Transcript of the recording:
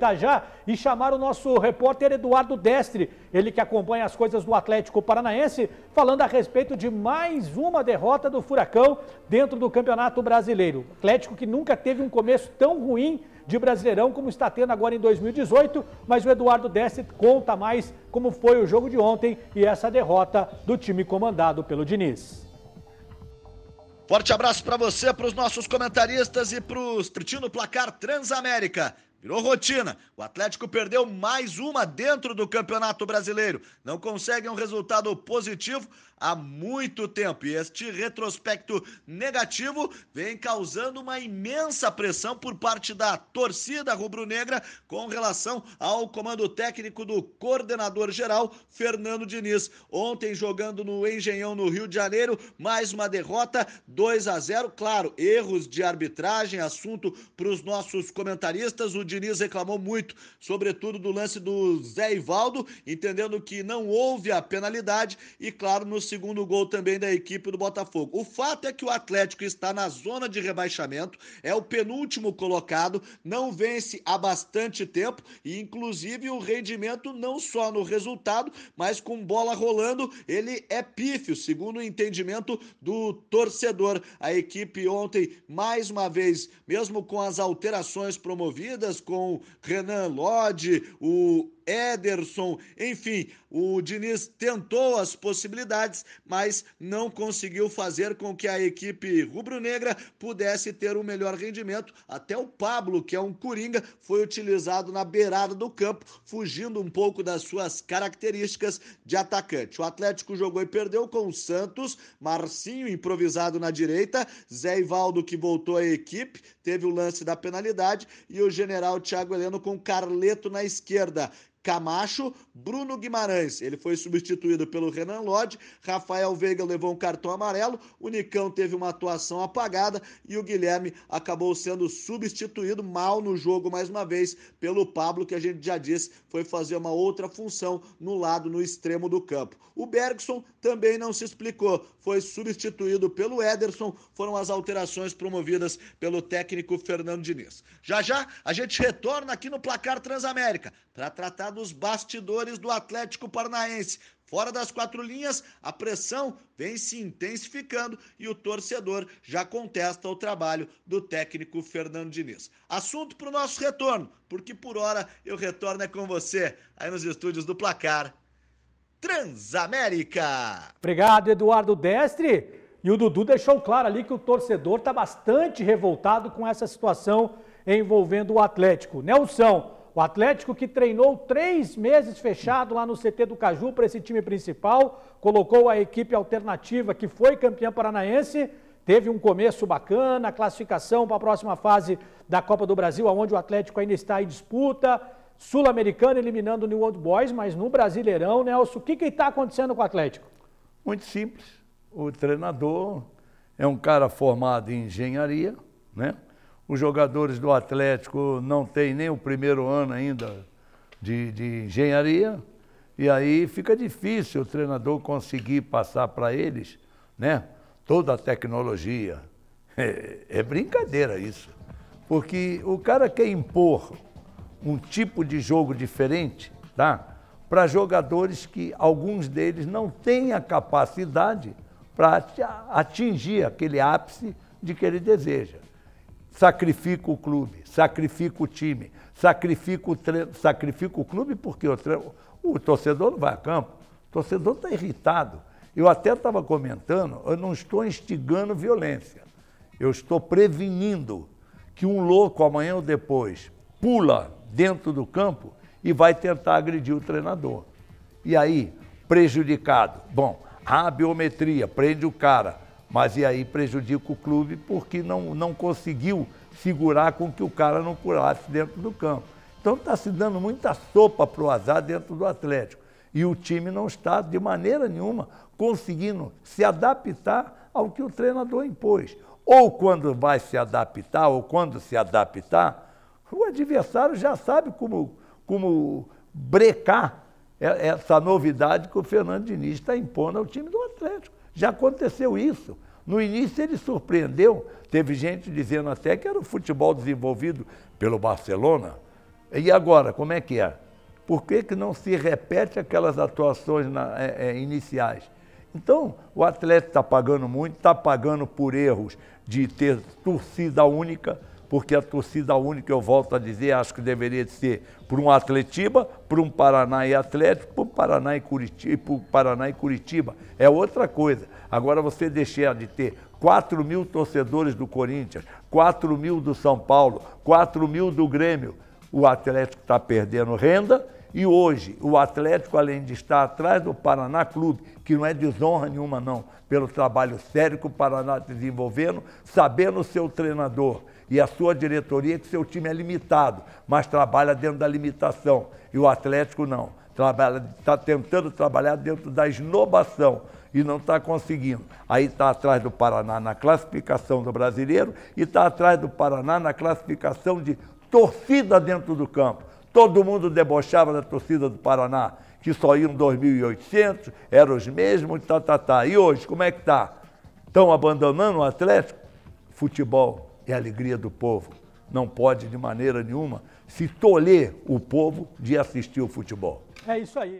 Tá já e chamar o nosso repórter Eduardo Destre, ele que acompanha as coisas do Atlético Paranaense, falando a respeito de mais uma derrota do Furacão dentro do Campeonato Brasileiro. Atlético que nunca teve um começo tão ruim de Brasileirão como está tendo agora em 2018, mas o Eduardo Destre conta mais como foi o jogo de ontem e essa derrota do time comandado pelo Diniz. Forte abraço para você, para os nossos comentaristas e para o tritino Placar Transamérica. Virou rotina. O Atlético perdeu mais uma dentro do Campeonato Brasileiro. Não consegue um resultado positivo há muito tempo. E este retrospecto negativo vem causando uma imensa pressão por parte da torcida rubro-negra com relação ao comando técnico do coordenador geral Fernando Diniz. Ontem jogando no Engenhão no Rio de Janeiro, mais uma derrota, 2 a 0. Claro, erros de arbitragem, assunto para os nossos comentaristas. O Diniz reclamou muito, sobretudo do lance do Zé Ivaldo, entendendo que não houve a penalidade e, claro, no segundo gol também da equipe do Botafogo. O fato é que o Atlético está na zona de rebaixamento, é o penúltimo colocado, não vence há bastante tempo e, inclusive, o rendimento não só no resultado, mas com bola rolando, ele é pífio, segundo o entendimento do torcedor. A equipe ontem, mais uma vez, mesmo com as alterações promovidas, Palmeiras com Renan Lodge, o Ederson, enfim, o Diniz tentou as possibilidades, mas não conseguiu fazer com que a equipe rubro-negra pudesse ter um melhor rendimento. Até o Pablo, que é um coringa, foi utilizado na beirada do campo, fugindo um pouco das suas características de atacante. O Atlético jogou e perdeu com o Santos, Marcinho improvisado na direita, Zé Ivaldo que voltou à equipe, teve o lance da penalidade e o general lateral, Thiago Heleno com Carleto na esquerda. Camacho, Bruno Guimarães. Ele foi substituído pelo Renan Lodge, Rafael Veiga levou um cartão amarelo, o Nicão teve uma atuação apagada e o Guilherme acabou sendo substituído mal no jogo mais uma vez pelo Pablo, que a gente já disse foi fazer uma outra função no lado, no extremo do campo. O Bergson também não se explicou, foi substituído pelo Ederson, foram as alterações promovidas pelo técnico Fernando Diniz. Já já a gente retorna aqui no Placar Transamérica para tratar do nos bastidores do Atlético Paranaense. Fora das quatro linhas, a pressão vem se intensificando e o torcedor já contesta o trabalho do técnico Fernando Diniz. Assunto para o nosso retorno, porque por hora eu retorno é com você, aí nos estúdios do Placar Transamérica. Obrigado, Eduardo Destre. E o Dudu deixou claro ali que o torcedor está bastante revoltado com essa situação envolvendo o Atlético. Nelson, o Atlético que treinou três meses fechado lá no CT do Caju para esse time principal, colocou a equipe alternativa que foi campeã paranaense, teve um começo bacana, classificação para a próxima fase da Copa do Brasil, onde o Atlético ainda está em disputa, sul americano eliminando o New Old Boys, mas no Brasileirão, Nelson, o que está acontecendo com o Atlético? Muito simples. O treinador é um cara formado em engenharia, né? Os jogadores do Atlético não têm nem o primeiro ano ainda de, de engenharia, e aí fica difícil o treinador conseguir passar para eles né, toda a tecnologia. É, é brincadeira isso. Porque o cara quer impor um tipo de jogo diferente, tá? Para jogadores que alguns deles não têm a capacidade para atingir aquele ápice de que ele deseja sacrifica o clube, sacrifica o time, sacrifica o, sacrifica o clube porque o, o torcedor não vai a campo, o torcedor está irritado. Eu até estava comentando, eu não estou instigando violência, eu estou prevenindo que um louco amanhã ou depois pula dentro do campo e vai tentar agredir o treinador. E aí, prejudicado. Bom, a biometria prende o cara mas e aí prejudica o clube porque não, não conseguiu segurar com que o cara não curasse dentro do campo. Então está se dando muita sopa para o azar dentro do Atlético. E o time não está, de maneira nenhuma, conseguindo se adaptar ao que o treinador impôs. Ou quando vai se adaptar, ou quando se adaptar, o adversário já sabe como, como brecar essa novidade que o Fernando Diniz está impondo ao time do Atlético. Já aconteceu isso. No início ele surpreendeu, teve gente dizendo até que era o futebol desenvolvido pelo Barcelona. E agora, como é que é? Por que, que não se repete aquelas atuações na, é, é, iniciais? Então, o atleta está pagando muito, está pagando por erros de ter torcida única, porque a torcida única, eu volto a dizer, acho que deveria ser para um Atletiba, para um Paraná e Atlético, para um Paraná e Curitiba, para um Paraná e Curitiba. É outra coisa. Agora você deixar de ter 4 mil torcedores do Corinthians, 4 mil do São Paulo, 4 mil do Grêmio. O Atlético está perdendo renda e hoje o Atlético, além de estar atrás do Paraná Clube, que não é desonra nenhuma não, pelo trabalho sério que o Paraná está desenvolvendo, sabendo o seu treinador, e a sua diretoria que seu time é limitado, mas trabalha dentro da limitação. E o Atlético não. Está tentando trabalhar dentro da esnobação e não está conseguindo. Aí está atrás do Paraná na classificação do brasileiro e está atrás do Paraná na classificação de torcida dentro do campo. Todo mundo debochava da torcida do Paraná, que só iam 2.800, eram os mesmos, tá, tá, tá. E hoje, como é que tá? Estão abandonando o Atlético? Futebol é a alegria do povo. Não pode, de maneira nenhuma, se tolher o povo de assistir o futebol. É isso aí.